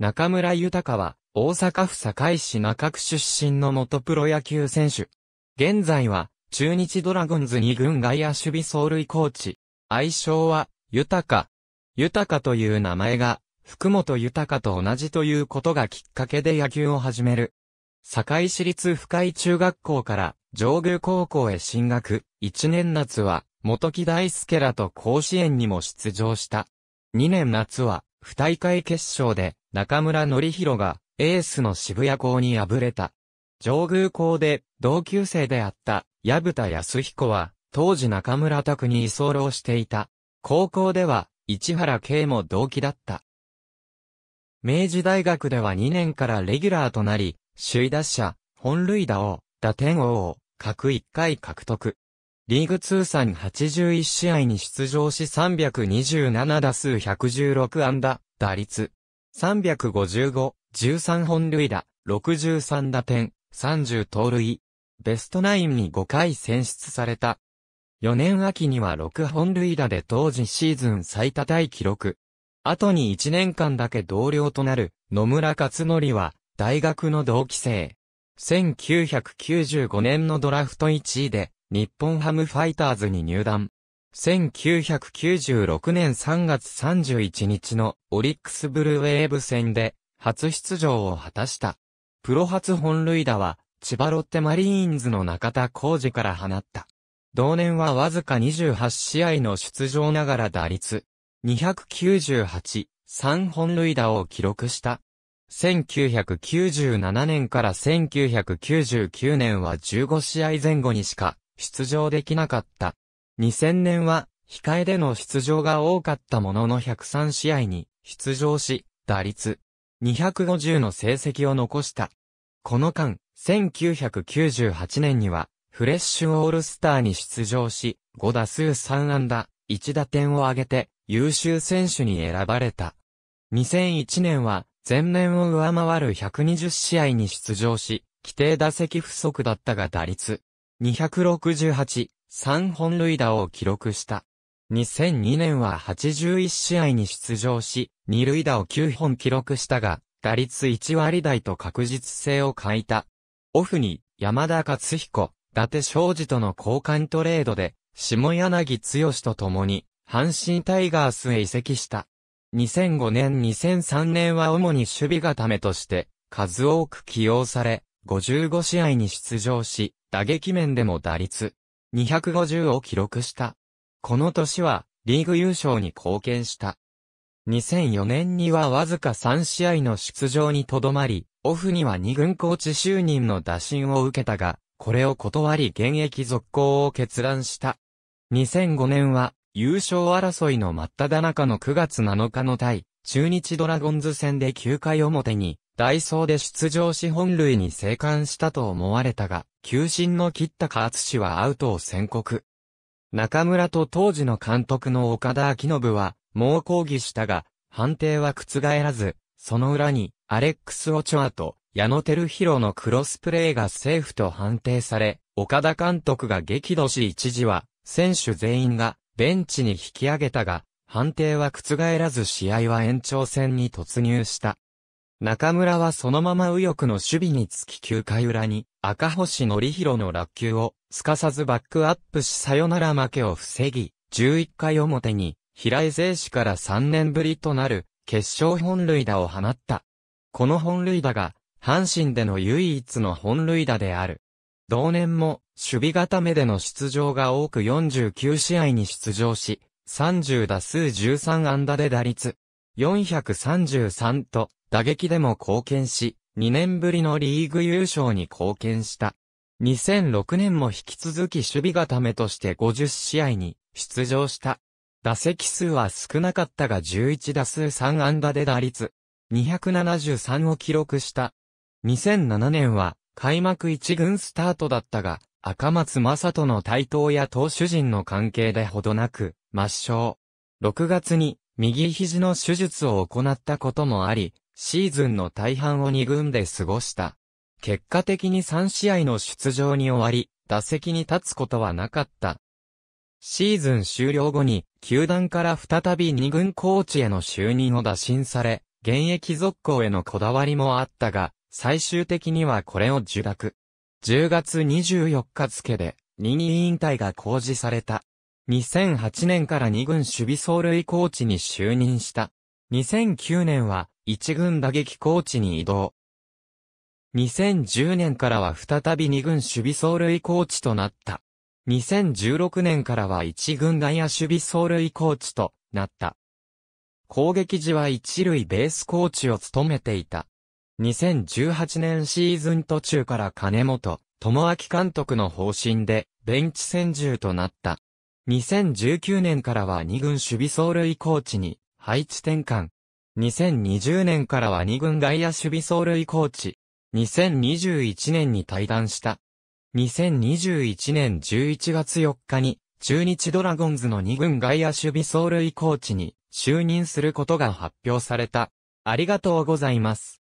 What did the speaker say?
中村豊は、大阪府堺市中区出身の元プロ野球選手。現在は、中日ドラゴンズ2軍外野守備走塁コーチ。愛称は、豊。豊という名前が、福本豊と同じということがきっかけで野球を始める。堺市立深井中学校から上宮高校へ進学、一年夏は元木大輔らと甲子園にも出場した。二年夏は、不大会決勝で中村則弘がエースの渋谷校に敗れた。上宮校で同級生であった部田康彦は当時中村拓に居候していた。高校では市原慶も同期だった。明治大学では2年からレギュラーとなり、首位打者、本塁打王、打点王を各1回獲得。リーグ通算81試合に出場し327打数116安打、打率355、13本塁打、63打点、30盗塁。ベストナインに5回選出された。4年秋には6本塁打で当時シーズン最多タイ記録。後に1年間だけ同僚となる野村克則は大学の同期生。1995年のドラフト1位で日本ハムファイターズに入団。1996年3月31日のオリックスブルーウェーブ戦で初出場を果たした。プロ初本塁打は千葉ロッテマリーンズの中田浩二から放った。同年はわずか28試合の出場ながら打率298、3本塁打を記録した。1997年から1999年は15試合前後にしか出場できなかった。2000年は、控えでの出場が多かったものの103試合に出場し、打率250の成績を残した。この間、1998年には、フレッシュオールスターに出場し、5打数3安打、1打点を挙げて、優秀選手に選ばれた。2001年は、前年を上回る120試合に出場し、規定打席不足だったが打率、268、3本塁打を記録した。2002年は81試合に出場し、2塁打を9本記録したが、打率1割台と確実性を欠いた。オフに、山田勝彦、伊達昌司との交換トレードで、下柳剛と共に、阪神タイガースへ移籍した。2005年2003年は主に守備固めとして、数多く起用され、55試合に出場し、打撃面でも打率、250を記録した。この年は、リーグ優勝に貢献した。2004年にはわずか3試合の出場にとどまり、オフには2軍コーチ就任の打診を受けたが、これを断り現役続行を決断した。2005年は、優勝争いの真っ只中の9月7日の対、中日ドラゴンズ戦で9回表に、ダイソーで出場し本塁に生還したと思われたが、球審の切ったツ氏はアウトを宣告。中村と当時の監督の岡田明信は、猛抗議したが、判定は覆らず、その裏に、アレックス・オチョアと、矢野照弘のクロスプレーがセーフと判定され、岡田監督が激怒し一時は、選手全員が、ベンチに引き上げたが、判定は覆らず試合は延長戦に突入した。中村はそのまま右翼の守備につき9回裏に赤星則弘の落球をすかさずバックアップしさよなら負けを防ぎ、11回表に平井税氏から3年ぶりとなる決勝本塁打を放った。この本塁打が阪神での唯一の本塁打である。同年も守備固めでの出場が多く49試合に出場し、30打数13安打で打率433と打撃でも貢献し、2年ぶりのリーグ優勝に貢献した。2006年も引き続き守備固めとして50試合に出場した。打席数は少なかったが11打数3安打で打率273を記録した。2007年は開幕1軍スタートだったが、赤松正人の台頭や投手陣の関係でほどなく、抹消。6月に右肘の手術を行ったこともあり、シーズンの大半を2軍で過ごした。結果的に3試合の出場に終わり、打席に立つことはなかった。シーズン終了後に、球団から再び2軍コーチへの就任を打診され、現役続行へのこだわりもあったが、最終的にはこれを受諾。10月24日付で、二人引退が公示された。2008年から2軍守備走塁コーチに就任した。2009年は、一軍打撃コーチに移動。2010年からは再び二軍守備走塁コーチとなった。2016年からは一軍外野守備走塁コーチとなった。攻撃時は一塁ベースコーチを務めていた。2018年シーズン途中から金本、智明監督の方針で、ベンチ専従となった。2019年からは二軍守備走塁コーチに配置転換。2020年からは2軍外野守備走塁コーチ。2021年に退団した。2021年11月4日に、中日ドラゴンズの2軍外野守備走塁コーチに就任することが発表された。ありがとうございます。